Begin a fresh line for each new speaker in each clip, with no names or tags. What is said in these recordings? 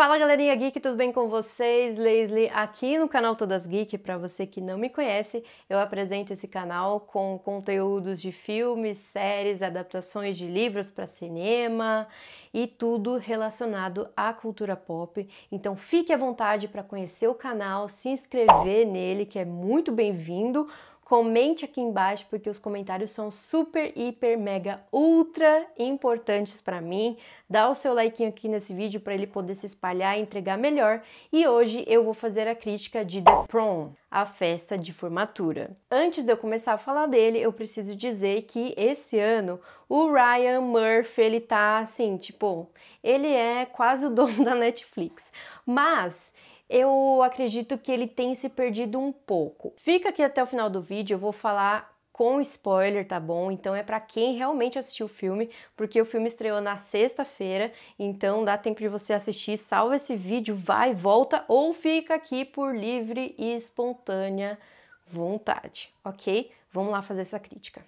Fala galerinha geek, tudo bem com vocês? Leslie aqui no canal Todas Geek. Para você que não me conhece, eu apresento esse canal com conteúdos de filmes, séries, adaptações de livros para cinema e tudo relacionado à cultura pop. Então fique à vontade para conhecer o canal, se inscrever nele, que é muito bem-vindo Comente aqui embaixo porque os comentários são super, hiper, mega, ultra importantes para mim. Dá o seu like aqui nesse vídeo para ele poder se espalhar e entregar melhor. E hoje eu vou fazer a crítica de The Prom, a festa de formatura. Antes de eu começar a falar dele, eu preciso dizer que esse ano o Ryan Murphy, ele tá assim, tipo, ele é quase o dono da Netflix. Mas eu acredito que ele tem se perdido um pouco. Fica aqui até o final do vídeo, eu vou falar com spoiler, tá bom? Então é para quem realmente assistiu o filme, porque o filme estreou na sexta-feira, então dá tempo de você assistir, salva esse vídeo, vai, volta ou fica aqui por livre e espontânea vontade, ok? Vamos lá fazer essa crítica.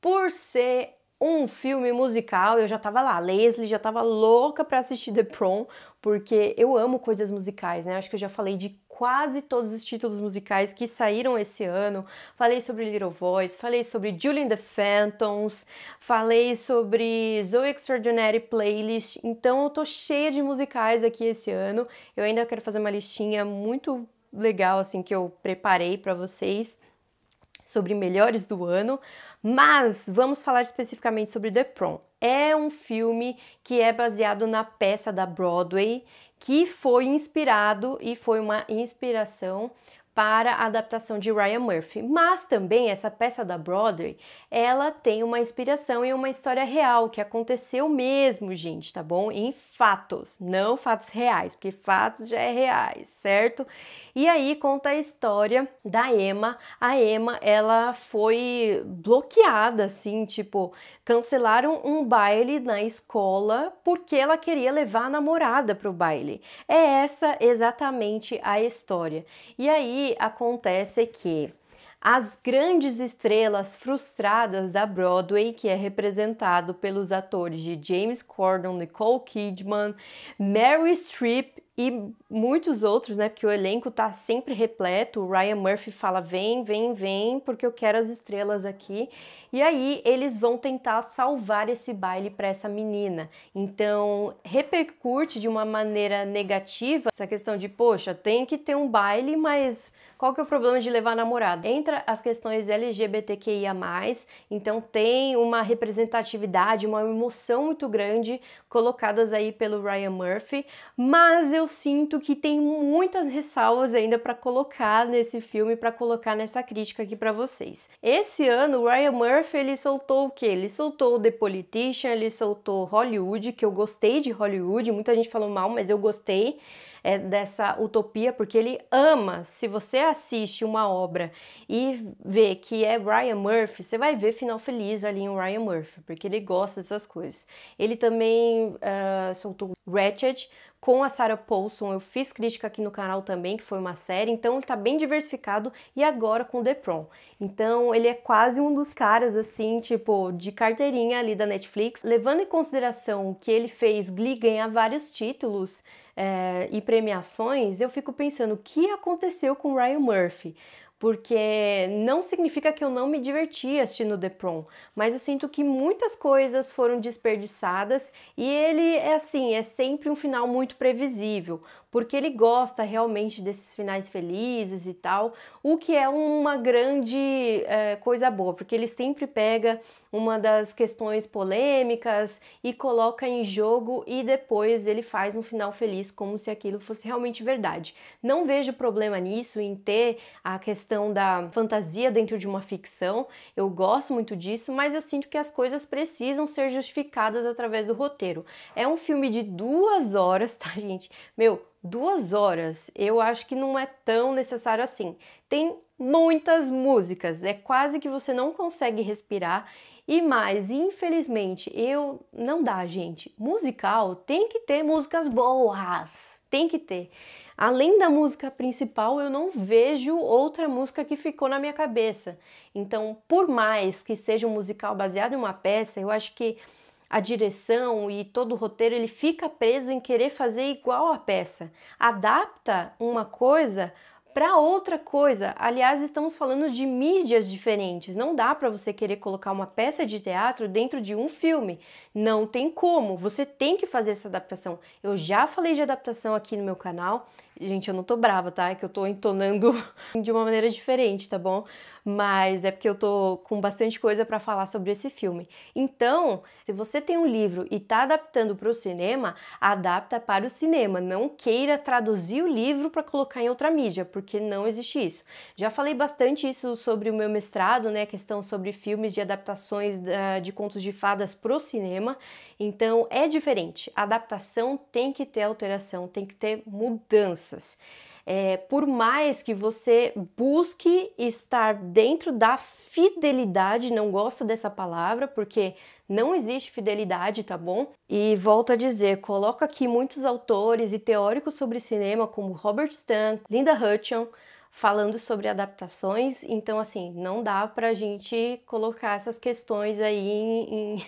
Por ser um filme musical, eu já tava lá. Leslie já tava louca para assistir The Prom, porque eu amo coisas musicais, né? Acho que eu já falei de quase todos os títulos musicais que saíram esse ano. Falei sobre Little Voice, falei sobre Julian the Phantoms, falei sobre Zoe Extraordinary Playlist. Então eu tô cheia de musicais aqui esse ano. Eu ainda quero fazer uma listinha muito legal assim que eu preparei para vocês sobre melhores do ano, mas vamos falar especificamente sobre The Prom. É um filme que é baseado na peça da Broadway, que foi inspirado e foi uma inspiração para a adaptação de Ryan Murphy. Mas também essa peça da Broadway, ela tem uma inspiração em uma história real que aconteceu mesmo, gente, tá bom? Em fatos, não fatos reais, porque fatos já é reais, certo? E aí conta a história da Emma. A Emma, ela foi bloqueada assim, tipo, cancelaram um baile na escola porque ela queria levar a namorada pro baile. É essa exatamente a história. E aí acontece é que as grandes estrelas frustradas da Broadway, que é representado pelos atores de James Corden, Nicole Kidman, Mary Streep e muitos outros, né? Porque o elenco tá sempre repleto. O Ryan Murphy fala: vem, vem, vem, porque eu quero as estrelas aqui. E aí eles vão tentar salvar esse baile para essa menina. Então repercute de uma maneira negativa essa questão de: poxa, tem que ter um baile, mas qual que é o problema de levar namorado? Entra as questões LGBTQIA+, então tem uma representatividade, uma emoção muito grande colocadas aí pelo Ryan Murphy, mas eu sinto que tem muitas ressalvas ainda para colocar nesse filme, para colocar nessa crítica aqui para vocês. Esse ano o Ryan Murphy ele soltou o que? Ele soltou The Politician, ele soltou Hollywood, que eu gostei de Hollywood, muita gente falou mal, mas eu gostei é, dessa utopia, porque ele ama. Se você assiste uma obra e vê que é Ryan Murphy, você vai ver final feliz ali em Ryan Murphy, porque ele gosta dessas coisas. Ele também uh, soltou Ratchet, com a Sarah Paulson, eu fiz crítica aqui no canal também, que foi uma série, então ele tá bem diversificado e agora com The Prom. Então ele é quase um dos caras assim, tipo, de carteirinha ali da Netflix, levando em consideração que ele fez Glee ganhar vários títulos, é, e premiações, eu fico pensando o que aconteceu com Ryan Murphy porque não significa que eu não me diverti assistindo The Prom, mas eu sinto que muitas coisas foram desperdiçadas e ele é assim, é sempre um final muito previsível porque ele gosta realmente desses finais felizes e tal, o que é uma grande é, coisa boa, porque ele sempre pega uma das questões polêmicas e coloca em jogo e depois ele faz um final feliz como se aquilo fosse realmente verdade. Não vejo problema nisso em ter a questão da fantasia dentro de uma ficção. Eu gosto muito disso, mas eu sinto que as coisas precisam ser justificadas através do roteiro. É um filme de duas horas, tá, gente? Meu, duas horas, eu acho que não é tão necessário assim. Tem muitas músicas, é quase que você não consegue respirar. E mais, infelizmente, eu não dá, gente. Musical tem que ter músicas boas, tem que ter. Além da música principal, eu não vejo outra música que ficou na minha cabeça. Então, por mais que seja um musical baseado em uma peça, eu acho que a direção e todo o roteiro ele fica preso em querer fazer igual a peça. Adapta uma coisa para outra coisa. Aliás, estamos falando de mídias diferentes. Não dá para você querer colocar uma peça de teatro dentro de um filme. Não tem como. Você tem que fazer essa adaptação. Eu já falei de adaptação aqui no meu canal. Gente, eu não tô brava, tá? É que eu tô entonando de uma maneira diferente, tá bom? Mas é porque eu tô com bastante coisa para falar sobre esse filme. Então, se você tem um livro e tá adaptando para o cinema, adapta para o cinema. Não queira traduzir o livro para colocar em outra mídia, porque não existe isso. Já falei bastante isso sobre o meu mestrado, né? A questão sobre filmes de adaptações de contos de fadas pro cinema. Então, é diferente. A adaptação tem que ter alteração, tem que ter mudança crenças. É, por mais que você busque estar dentro da fidelidade, não gosto dessa palavra, porque não existe fidelidade, tá bom? E volto a dizer, coloca aqui muitos autores e teóricos sobre cinema, como Robert Stan, Linda Hutchins, falando sobre adaptações. Então, assim, não dá pra gente colocar essas questões aí em, em,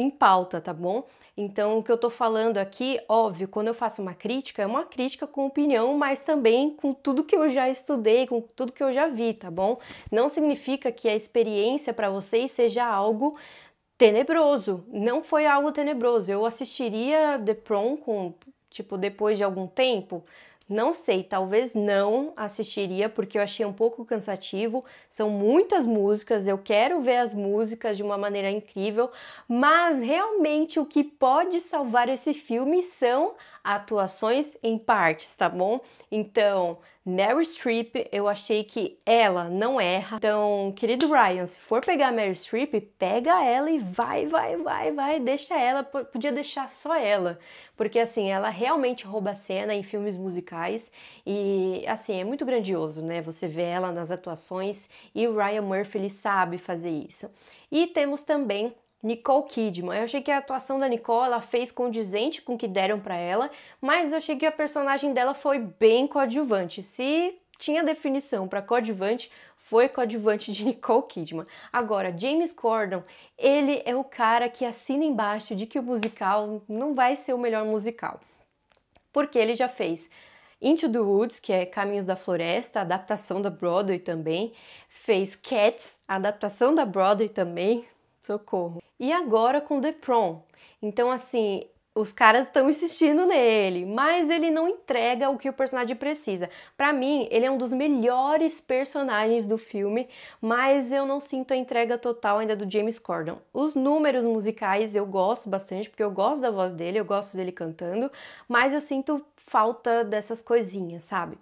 em pauta, tá bom? Então, o que eu estou falando aqui, óbvio, quando eu faço uma crítica, é uma crítica com opinião, mas também com tudo que eu já estudei, com tudo que eu já vi, tá bom? Não significa que a experiência para vocês seja algo tenebroso. Não foi algo tenebroso. Eu assistiria The Prom com, tipo, depois de algum tempo não sei, talvez não assistiria porque eu achei um pouco cansativo. São muitas músicas, eu quero ver as músicas de uma maneira incrível, mas realmente o que pode salvar esse filme são atuações em partes, tá bom? Então, Mary Streep, eu achei que ela não erra. Então, querido Ryan, se for pegar Mary Streep, pega ela e vai, vai, vai, vai, deixa ela. Podia deixar só ela, porque assim, ela realmente rouba a cena em filmes musicais e assim, é muito grandioso, né? Você vê ela nas atuações e o Ryan Murphy, ele sabe fazer isso. E temos também Nicole Kidman. Eu achei que a atuação da Nicole ela fez condizente com o que deram para ela, mas eu achei que a personagem dela foi bem coadjuvante. Se tinha definição para coadjuvante, foi coadjuvante de Nicole Kidman. Agora, James Corden, ele é o cara que assina embaixo de que o musical não vai ser o melhor musical. Porque ele já fez Into the Woods, que é Caminhos da Floresta, adaptação da Broadway também, fez Cats, adaptação da Broadway também, socorro. E agora com The Prom. Então, assim, os caras estão insistindo nele, mas ele não entrega o que o personagem precisa. Para mim, ele é um dos melhores personagens do filme, mas eu não sinto a entrega total ainda do James Corden. Os números musicais eu gosto bastante, porque eu gosto da voz dele, eu gosto dele cantando, mas eu sinto falta dessas coisinhas, sabe?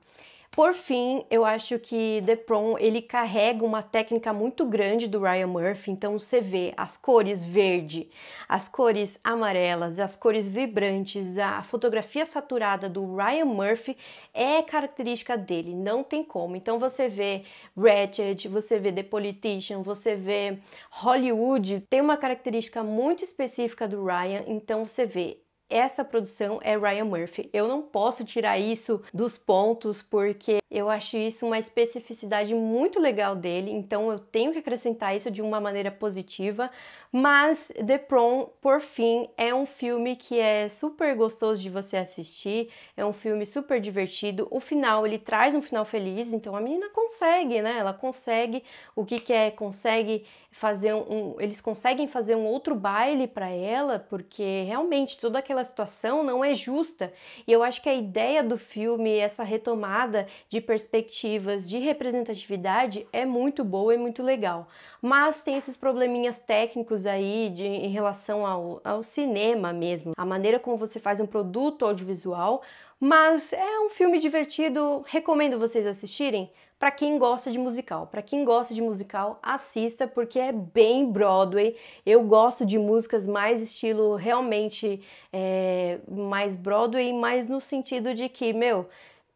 Por fim, eu acho que The Prom ele carrega uma técnica muito grande do Ryan Murphy, então você vê as cores verde, as cores amarelas, as cores vibrantes, a fotografia saturada do Ryan Murphy é característica dele, não tem como. Então você vê Ratchet, você vê The Politician, você vê Hollywood, tem uma característica muito específica do Ryan, então você vê essa produção é Ryan Murphy. Eu não posso tirar isso dos pontos porque eu acho isso uma especificidade muito legal dele, então eu tenho que acrescentar isso de uma maneira positiva. Mas The Prom, por fim, é um filme que é super gostoso de você assistir, é um filme super divertido. O final, ele traz um final feliz, então a menina consegue, né? Ela consegue o que quer, é, consegue fazer um. Eles conseguem fazer um outro baile para ela, porque realmente toda aquela pela situação não é justa. E eu acho que a ideia do filme, essa retomada de perspectivas de representatividade é muito boa e muito legal. Mas tem esses probleminhas técnicos aí de, em relação ao, ao cinema mesmo, a maneira como você faz um produto audiovisual. Mas é um filme divertido, recomendo vocês assistirem para quem gosta de musical. Para quem gosta de musical, assista porque é bem Broadway. Eu gosto de músicas mais estilo realmente é, mais Broadway, mas no sentido de que, meu,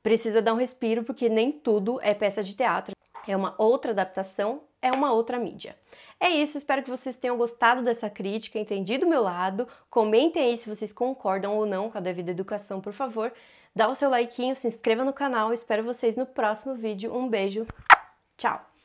precisa dar um respiro porque nem tudo é peça de teatro é uma outra adaptação, é uma outra mídia. É isso, espero que vocês tenham gostado dessa crítica, entendido o meu lado. Comentem aí se vocês concordam ou não com a devida educação, por favor. Dá o seu like, se inscreva no canal, espero vocês no próximo vídeo. Um beijo, tchau!